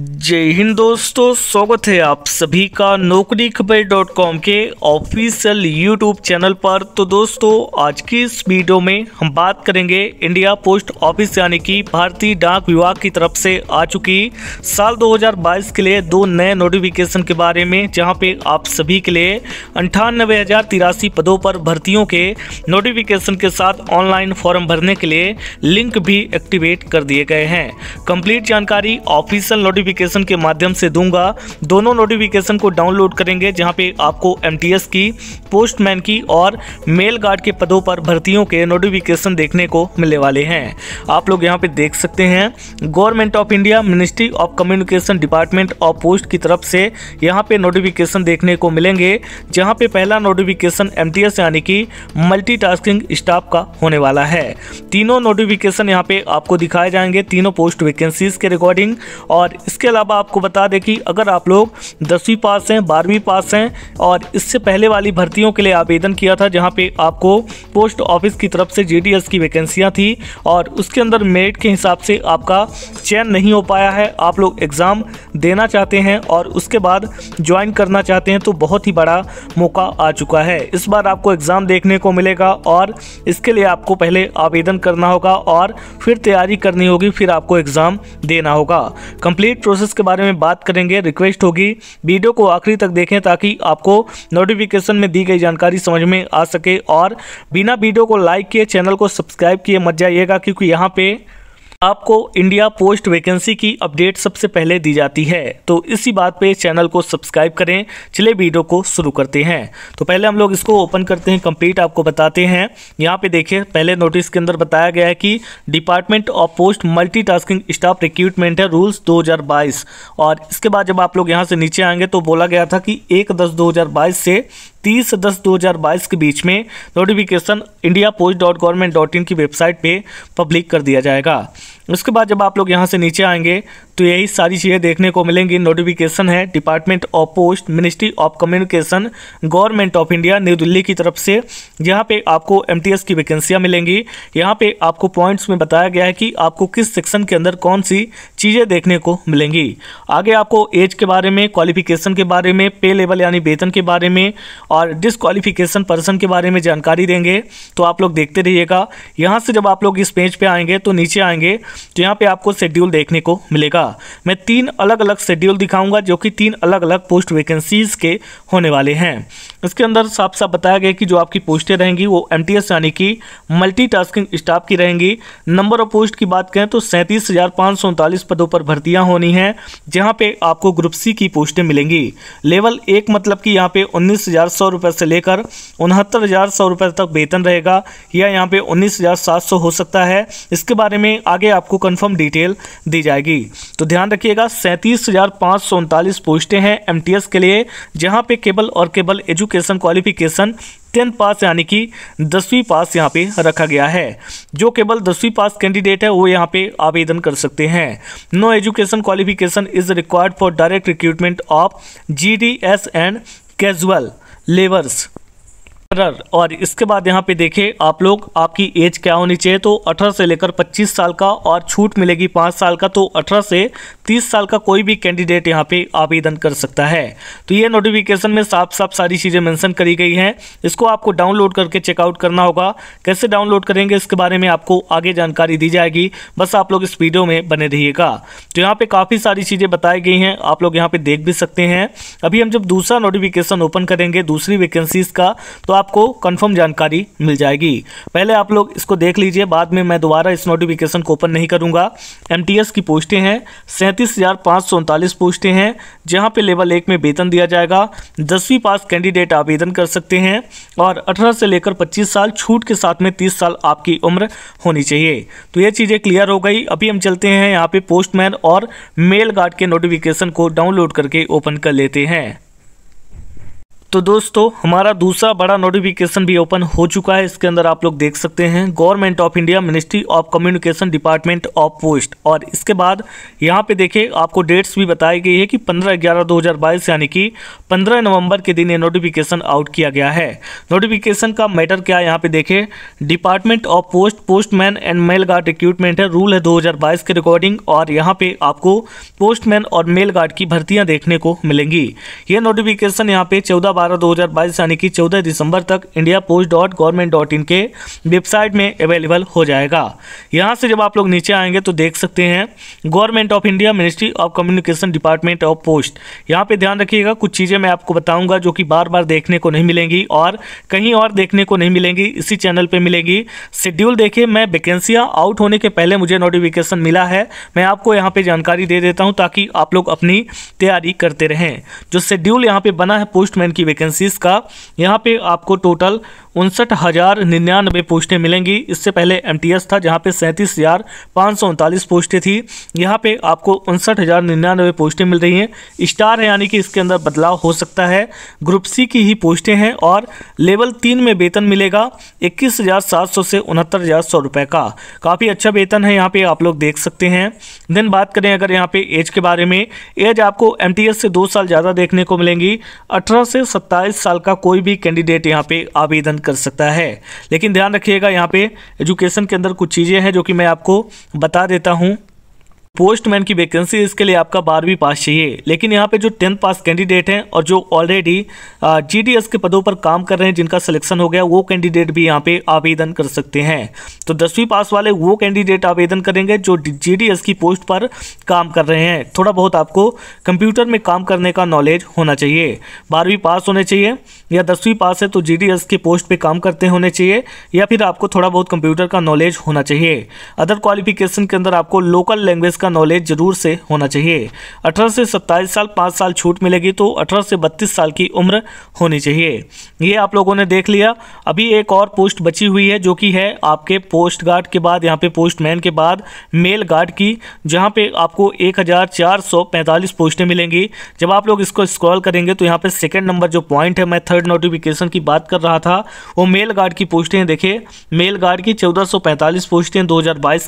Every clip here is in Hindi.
जय हिंद दोस्तों स्वागत है आप सभी का नौकरी खबर डॉट कॉम के ऑफिशियल यूट्यूब चैनल पर तो दोस्तों आज की इस वीडियो में हम बात करेंगे इंडिया पोस्ट ऑफिस यानी कि भारतीय डाक विभाग की तरफ से आ चुकी साल 2022 के लिए दो नए नोटिफिकेशन के बारे में जहां पे आप सभी के लिए अंठानबे पदों पर भर्तियों के नोटिफिकेशन के साथ ऑनलाइन फॉर्म भरने के लिए लिंक भी एक्टिवेट कर दिए गए हैं कंप्लीट जानकारी ऑफिसियल नोटिफिक नोटिफिकेशन के माध्यम से दूंगा दोनों नोटिफिकेशन को डाउनलोड करेंगे जहां पे आपको एम की पोस्टमैन की और मेल गार्ड के पदों पर भर्तियों के नोटिफिकेशन देखने को मिलने वाले हैं आप लोग यहाँ पे देख सकते हैं government of India ministry of communication department of post की तरफ से यहाँ पर नोटिफिकेशन देखने को मिलेंगे जहाँ पर पहला नोटिफिकेशन एम यानी कि मल्टी स्टाफ का होने वाला है तीनों नोटिफिकेशन यहाँ पे आपको दिखाए जाएंगे तीनों पोस्ट वैकेंसीज के रिकॉर्डिंग और इसके अलावा आपको बता दें कि अगर आप लोग दसवीं पास हैं बारहवीं पास हैं और इससे पहले वाली भर्तियों के लिए आवेदन किया था जहाँ पे आपको पोस्ट ऑफिस की तरफ से जे की वैकेंसियाँ थी और उसके अंदर मेरिट के हिसाब से आपका चयन नहीं हो पाया है आप लोग एग्ज़ाम देना चाहते हैं और उसके बाद ज्वाइन करना चाहते हैं तो बहुत ही बड़ा मौका आ चुका है इस बार आपको एग्ज़ाम देखने को मिलेगा और इसके लिए आपको पहले आवेदन करना होगा और फिर तैयारी करनी होगी फिर आपको एग्ज़ाम देना होगा कंप्लीट प्रोसेस के बारे में बात करेंगे रिक्वेस्ट होगी वीडियो को आखिरी तक देखें ताकि आपको नोटिफिकेशन में दी गई जानकारी समझ में आ सके और बिना वीडियो को लाइक किए चैनल को सब्सक्राइब किए मत जाइएगा क्योंकि यहाँ पर आपको इंडिया पोस्ट वैकेंसी की अपडेट सबसे पहले दी जाती है तो इसी बात पे चैनल को सब्सक्राइब करें चले वीडियो को शुरू करते हैं तो पहले हम लोग इसको ओपन करते हैं कंप्लीट आपको बताते हैं यहाँ पे देखें पहले नोटिस के अंदर बताया गया है कि department of post multitasking staff recruitment है रूल्स दो और इसके बाद जब आप लोग यहाँ से नीचे आएंगे तो बोला गया था कि एक दस दो से तीस दस दो के बीच में notification India post dot government dot in की वेबसाइट पर पब्लिक कर दिया जाएगा उसके बाद जब आप लोग यहाँ से नीचे आएंगे तो यही सारी चीज़ें देखने को मिलेंगी नोटिफिकेशन है department of post ministry of communication government of India new Delhi की तरफ से यहाँ पे आपको एम की वैकेंसियाँ मिलेंगी यहाँ पे आपको पॉइंट्स में बताया गया है कि आपको किस सेक्शन के अंदर कौन सी चीज़ें देखने को मिलेंगी आगे आपको एज के बारे में क्वालिफिकेशन के बारे में पे लेवल यानी वेतन के बारे में और डिसक्वालिफिकेशन पर्सन के बारे में जानकारी देंगे तो आप लोग देखते रहिएगा यहाँ से जब आप लोग इस पेज पर आएंगे तो नीचे आएंगे तो यहाँ पे आपको शेड्यूल देखने को मिलेगा मैं तीन अलग अलग शेड्यूल दिखाऊंगा जो कि तीन अलग अलग पोस्ट वैकेंसीज के होने वाले हैं इसके अंदर साफ साफ बताया गया कि जो आपकी पोस्टें रहेंगी वो एम यानी कि मल्टी स्टाफ की रहेंगी नंबर ऑफ पोस्ट की बात करें तो सैंतीस पदों पर भर्तियाँ होनी हैं जहाँ पर आपको ग्रुप सी की पोस्टें मिलेंगी लेवल एक मतलब कि यहाँ पे उन्नीस रुपए से लेकर उनहत्तर हज़ार तक वेतन रहेगा या यहाँ पे 19,700 हो सकता है इसके बारे में आगे आप आपको कंफर्म डिटेल दी जाएगी तो ध्यान रखिएगा सैंतीस पोस्टें हैं एम के लिए जहाँ पे केवल और केवल एजुकेशन क्वालिफिकेशन टेंथ पास यानी कि दसवीं पास यहाँ पे रखा गया है जो केवल दसवीं पास कैंडिडेट है वो यहाँ पे आवेदन कर सकते हैं no education qualification is required for direct recruitment of G and casual labours error और इसके बाद यहाँ पे देखें आप लोग आपकी एज क्या होनी चाहिए तो 18 से लेकर 25 साल का और छूट मिलेगी 5 साल का तो 18 से 30 साल का कोई भी कैंडिडेट यहाँ पे आवेदन कर सकता है तो ये नोटिफिकेशन में साफ साफ सारी चीज़ें मेंशन करी गई हैं इसको आपको डाउनलोड करके चेकआउट करना होगा कैसे डाउनलोड करेंगे इसके बारे में आपको आगे जानकारी दी जाएगी बस आप लोग इस वीडियो में बने रहिएगा तो यहाँ पर काफ़ी सारी चीज़ें बताई गई हैं आप लोग यहाँ पर देख भी सकते हैं अभी हम जब दूसरा नोटिफिकेशन ओपन करेंगे दूसरी वैकेंसीज का तो आप आपको कंफर्म जानकारी मिल जाएगी पहले आप लोग इसको देख लीजिए बाद में मैं दोबारा इस नोटिफिकेशन को ओपन नहीं करूंगा एम की पोस्टें हैं सैंतीस पोस्टें हैं जहाँ पे लेवल एक में वेतन दिया जाएगा दसवीं पास कैंडिडेट आवेदन कर सकते हैं और अठारह से लेकर पच्चीस साल छूट के साथ में तीस साल आपकी उम्र होनी चाहिए तो ये चीज़ें क्लियर हो गई अभी हम चलते हैं यहाँ पे पोस्टमैन और मेल गार्ड के नोटिफिकेशन को डाउनलोड करके ओपन कर लेते हैं तो दोस्तों हमारा दूसरा बड़ा नोटिफिकेशन भी ओपन हो चुका है इसके अंदर आप लोग देख सकते हैं government of India ministry of communication department of post और इसके बाद यहाँ पे देखिए आपको डेट्स भी बताई गई है कि 15 ग्यारह 2022 यानी कि 15 नवंबर के दिन ये नोटिफिकेशन आउट किया गया है नोटिफिकेशन का मैटर क्या है यहाँ पे देखे department of post postman and mail guard recruitment है रूल है दो के रिकॉर्डिंग और यहाँ पे आपको पोस्टमैन और मेल गार्ड की भर्तियाँ देखने को मिलेंगी ये नोटिफिकेशन यहाँ पे चौदह बारह दो हज़ार बाईस यानी कि चौदह दिसंबर तक India post dot government dot in के वेबसाइट में अवेलेबल हो जाएगा यहाँ से जब आप लोग नीचे आएंगे तो देख सकते हैं government of India ministry of communication department of post यहाँ पर ध्यान रखिएगा कुछ चीज़ें मैं आपको बताऊँगा जो कि बार बार देखने को नहीं मिलेंगी और कहीं और देखने को नहीं मिलेंगी इसी चैनल पर मिलेगी शेड्यूल देखिए मैं वैकेंसियाँ आउट होने के पहले मुझे नोटिफिकेशन मिला है मैं आपको यहाँ पर जानकारी दे देता हूँ ताकि आप लोग अपनी तैयारी करते रहें जो शेड्यूल यहाँ पर बना है पोस्टमैन की वैकेंसीज़ का यहाँ पे आपको टोटल उनसठ हज़ार निन्यानवे पोस्टें मिलेंगी इससे पहले एमटीएस था जहाँ पे सैंतीस हज़ार पाँच सौ उनतालीस पोस्टें थी यहाँ पे आपको उनसठ हज़ार निन्यानवे पोस्टें मिल रही हैं स्टार है यानी कि इसके अंदर बदलाव हो सकता है ग्रुप सी की ही पोस्टें हैं और लेवल तीन में वेतन मिलेगा इक्कीस हज़ार सात सौ से उनहत्तर हज़ार सौ रुपये का काफ़ी अच्छा वेतन है यहाँ पर आप लोग देख सकते हैं देन बात करें अगर यहाँ पर एज के बारे में एज आपको एम से दो साल ज़्यादा देखने को मिलेंगी अठारह से सत्ताईस साल का कोई भी कैंडिडेट यहाँ पे आवेदन कर सकता है लेकिन ध्यान रखिएगा यहाँ पे एजुकेशन के अंदर कुछ चीज़ें हैं जो कि मैं आपको बता देता हूँ पोस्टमैन की वैकेंसी इसके लिए आपका बारहवीं पास चाहिए लेकिन यहाँ पे जो टेंथ पास कैंडिडेट हैं और जो ऑलरेडी जीडीएस के पदों पर काम कर रहे हैं जिनका सिलेक्शन हो गया वो कैंडिडेट भी यहाँ पे आवेदन कर सकते हैं तो दसवीं पास वाले वो कैंडिडेट आवेदन करेंगे जो जीडीएस की पोस्ट पर काम कर रहे हैं थोड़ा बहुत आपको कंप्यूटर में काम करने का नॉलेज होना चाहिए बारहवीं पास होने चाहिए या दसवीं पास है तो जी की पोस्ट पर काम करते होने चाहिए या फिर आपको थोड़ा बहुत कंप्यूटर का नॉलेज होना चाहिए अदर क्वालिफिकेशन के अंदर आपको लोकल लैंग्वेज का नॉलेज जरूर से होना चाहिए अठारह से सत्ताईस साल पाँच साल छूट मिलेगी तो अठारह से बत्तीस साल की उम्र होनी चाहिए ये आप लोगों ने देख लिया अभी एक और पोस्ट बची हुई है जो कि है आपके पोस्ट गार्ड के बाद यहाँ पे पोस्टमैन के बाद मेल गार्ड की जहाँ पे आपको एक पोस्टें मिलेंगी जब आप लोग इसको स्क्रॉल करेंगे तो यहाँ पे सेकंड नंबर जो पॉइंट है मैं थर्ड नोटिफिकेशन की बात कर रहा था वो मेल गार्ड की पोस्टें देखे मेल गार्ड की चौदह पोस्टें दो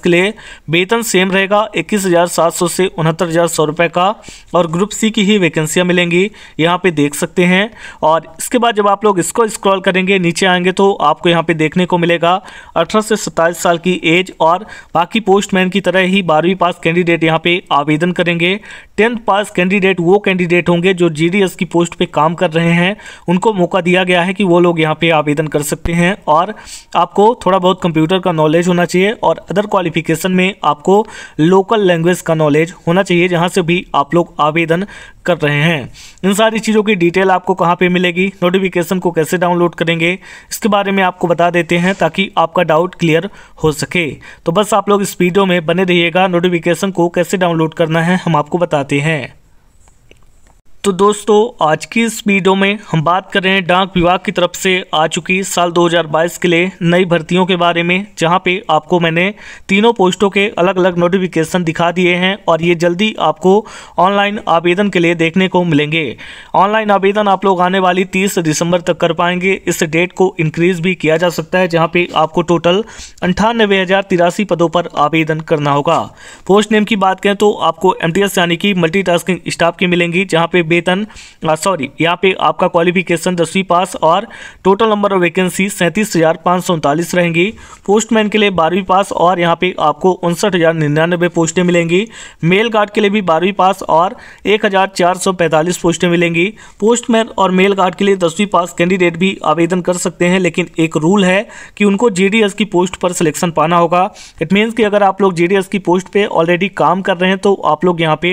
के लिए वेतन सेम रहेगा इक्कीस उनतीस हज़ार से उनहत्तर हज़ार का और ग्रुप सी की ही वैकेंसियाँ मिलेंगी यहाँ पे देख सकते हैं और इसके बाद जब आप लोग इसको स्क्रॉल करेंगे नीचे आएंगे तो आपको यहाँ पे देखने को मिलेगा अठारह से सत्ताईस साल की एज और बाकी पोस्टमैन की तरह ही बारहवीं पास कैंडिडेट यहाँ पे आवेदन करेंगे टेंथ पास कैंडिडेट वो कैंडिडेट होंगे जो जी की पोस्ट पर काम कर रहे हैं उनको मौका दिया गया है कि वो लोग यहाँ पर आवेदन कर सकते हैं और आपको थोड़ा बहुत कंप्यूटर का नॉलेज होना चाहिए और अदर क्वालिफिकेशन में आपको लोकल लैंग्वेज का नॉलेज होना चाहिए जहाँ से भी आप लोग आवेदन कर रहे हैं इन सारी चीज़ों की डिटेल आपको कहाँ पे मिलेगी नोटिफिकेशन को कैसे डाउनलोड करेंगे इसके बारे में आपको बता देते हैं ताकि आपका डाउट क्लियर हो सके तो बस आप लोग इस वीडियो में बने रहिएगा नोटिफिकेशन को कैसे डाउनलोड करना है हम आपको बताते हैं तो दोस्तों आज की इस वीडियो में हम बात कर रहे हैं डाक विभाग की तरफ से आ चुकी साल 2022 के लिए नई भर्तियों के बारे में जहां पे आपको मैंने तीनों पोस्टों के अलग अलग नोटिफिकेशन दिखा दिए हैं और ये जल्दी आपको ऑनलाइन आवेदन के लिए देखने को मिलेंगे ऑनलाइन आवेदन आप लोग आने वाली तीस दिसंबर तक कर पाएंगे इस डेट को इंक्रीज भी किया जा सकता है जहाँ पर आपको टोटल अंठानबे पदों पर आवेदन करना होगा पोस्ट नेम की बात करें तो आपको एम यानी कि मल्टी स्टाफ की मिलेंगी जहाँ पे वेतन सॉरी यहाँ पे आपका क्वालिफिकेशन दसवीं पास और टोटल नंबर ऑफ वैकेंसी सैंतीस हज़ार पाँच सौ उनतालीस रहेंगी पोस्टमैन के लिए बारहवीं पास और यहाँ पे आपको उनसठ हज़ार निन्यानबे पोस्टें मिलेंगी मेल गार्ड के लिए भी बारहवीं पास और एक हज़ार चार सौ पैंतालीस पोस्टें मिलेंगी पोस्टमैन और मेल गार्ड के लिए दसवीं पास कैंडिडेट भी आवेदन कर सकते हैं लेकिन एक रूल है कि उनको जे की पोस्ट पर सिलेक्शन पाना होगा इट मीन्स कि अगर आप लोग जे की पोस्ट पर ऑलरेडी काम कर रहे हैं तो आप लोग यहाँ पे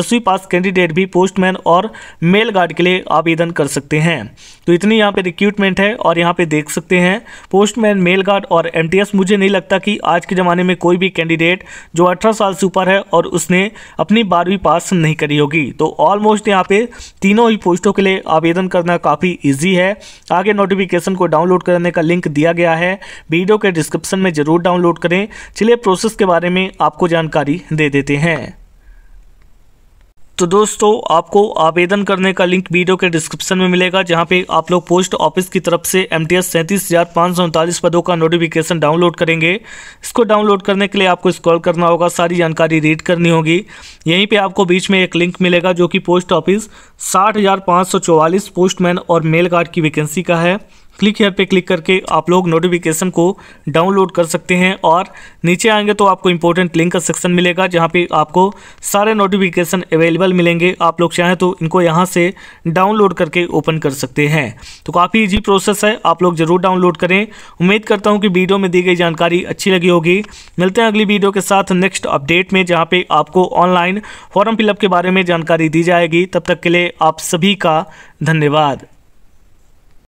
दसवीं पास कैंडिडेट भी पोस्टमैन और और मेल गार्ड के लिए आवेदन कर सकते हैं तो इतनी यहाँ पे रिक्यूटमेंट है और यहाँ पे देख सकते हैं पोस्टमैन मेल गार्ड और एमटीएस मुझे नहीं लगता कि आज के ज़माने में कोई भी कैंडिडेट जो अठारह साल से ऊपर है और उसने अपनी बारहवीं पास नहीं करी होगी तो ऑलमोस्ट यहाँ पे तीनों ही पोस्टों के लिए आवेदन करना काफ़ी ईजी है आगे नोटिफिकेशन को डाउनलोड करने का लिंक दिया गया है वीडियो के डिस्क्रिप्शन में ज़रूर डाउनलोड करें चलिए प्रोसेस के बारे में आपको जानकारी दे देते हैं तो दोस्तों आपको आवेदन करने का लिंक वीडियो के डिस्क्रिप्शन में मिलेगा जहां पे आप लोग पोस्ट ऑफिस की तरफ से एम टी एस पदों का नोटिफिकेशन डाउनलोड करेंगे इसको डाउनलोड करने के लिए आपको स्क्रॉल करना होगा सारी जानकारी रीड करनी होगी यहीं पे आपको बीच में एक लिंक मिलेगा जो कि पोस्ट ऑफिस साठ पोस्टमैन और मेल गार्ड की वैकेंसी का है क्लिक हेयर पे क्लिक करके आप लोग नोटिफिकेशन को डाउनलोड कर सकते हैं और नीचे आएंगे तो आपको इंपॉर्टेंट लिंक का सेक्शन मिलेगा जहाँ पे आपको सारे नोटिफिकेशन अवेलेबल मिलेंगे आप लोग चाहें तो इनको यहाँ से डाउनलोड करके ओपन कर सकते हैं तो काफ़ी ईजी प्रोसेस है आप लोग ज़रूर डाउनलोड करें उम्मीद करता हूँ कि वीडियो में दी गई जानकारी अच्छी लगी होगी मिलते हैं अगली वीडियो के साथ नेक्स्ट अपडेट में जहाँ पर आपको ऑनलाइन फॉर्म फिलअप के बारे में जानकारी दी जाएगी तब तक के लिए आप सभी का धन्यवाद